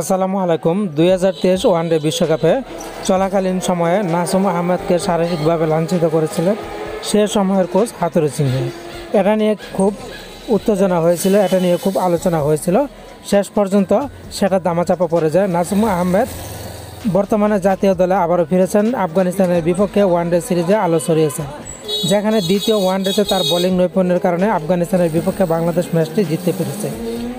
আসসালামু আলাইকুম দুই হাজার তেইশ ওয়ানডে বিশ্বকাপে চলাকালীন সময়ে নাসুম আহমেদকে শারীরিকভাবে লাঞ্ছিত করেছিলেন সে সময়ের কোচ হাতুরি সিংহ এটা নিয়ে খুব উত্তেজনা হয়েছিল এটা নিয়ে খুব আলোচনা হয়েছিল শেষ পর্যন্ত সেটা দামাচাপা পড়ে যায় নাসুম আহমেদ বর্তমানে জাতীয় দলে আবারও ফিরেছেন আফগানিস্তানের বিপক্ষে ওয়ান ডে সিরিজে আলো ছড়িয়েছেন যেখানে দ্বিতীয় ওয়ান ডেতে তার বোলিং নৈপুণ্যের কারণে আফগানিস্তানের বিপক্ষে বাংলাদেশ ম্যাচটি জিততে পেরেছে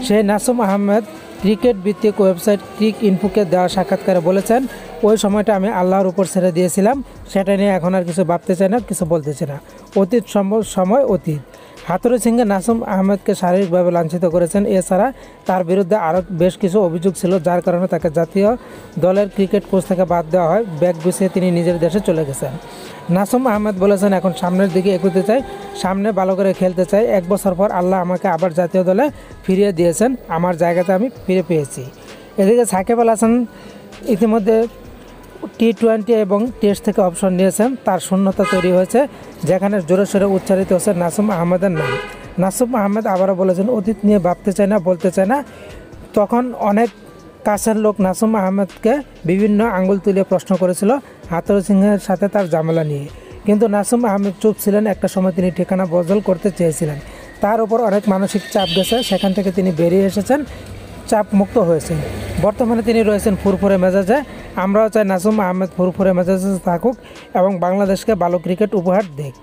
সেই নাসুম আহমেদ ক্রিকেট ভিত্তিক ওয়েবসাইট ক্রিক ইনফুকে দেওয়া সাক্ষাৎকারে বলেছেন ওই সময়টা আমি আল্লাহর উপর ছেড়ে দিয়েছিলাম সেটা নিয়ে এখন আর কিছু ভাবতে চাই না কিছু বলতে চাই না অতীত সম্ভব সময় অতীত হাতুরে সিংহে নাসুম আহমেদকে শারীরিকভাবে লাঞ্ছিত করেছেন এছাড়া তার বিরুদ্ধে আরও বেশ কিছু অভিযোগ ছিল যার কারণে তাকে জাতীয় দলের ক্রিকেট কোচ থেকে বাদ দেওয়া হয় ব্যাগ গুছিয়ে তিনি নিজের দেশে চলে গেছেন নাসুম আহমেদ বলেছেন এখন সামনের দিকে এগোতে চাই সামনে ভালো করে খেলতে চাই এক বছর পর আল্লাহ আমাকে আবার জাতীয় দলে ফিরিয়ে দিয়েছেন আমার জায়গাতে আমি ফিরে পেয়েছি এদিকে সাকিব আল হাসান ইতিমধ্যে টি টোয়েন্টি এবং টেস্ট থেকে অপশন নিয়েছেন তার শূন্যতা তৈরি হয়েছে যেখানে জোরে সোরে উচ্চারিত হয়েছে নাসুম আহমেদের নাম নাসুম আহমেদ আবারও বলেছেন অতীত নিয়ে ভাবতে চায় না বলতে চায় না তখন অনেক কাছের লোক নাসুম আহমেদকে বিভিন্ন আঙ্গুল তুলে প্রশ্ন করেছিল হাতর সিংহের সাথে তার জামেলা নিয়ে কিন্তু নাসুম আহমেদ চুপ ছিলেন একটা সময় তিনি ঠিকানা বদল করতে চেয়েছিলেন তার উপর অনেক মানসিক চাপ গেছে সেখান থেকে তিনি বেরিয়ে এসেছেন চাপ মুক্ত হয়েছেন বর্তমানে তিনি রয়েছেন ফুরফুরে মেজাজে আমরাও চাই নাসুম আহমেদ ফুরফুরে মেজাজে থাকুক এবং বাংলাদেশকে ভালো ক্রিকেট উপহার দিক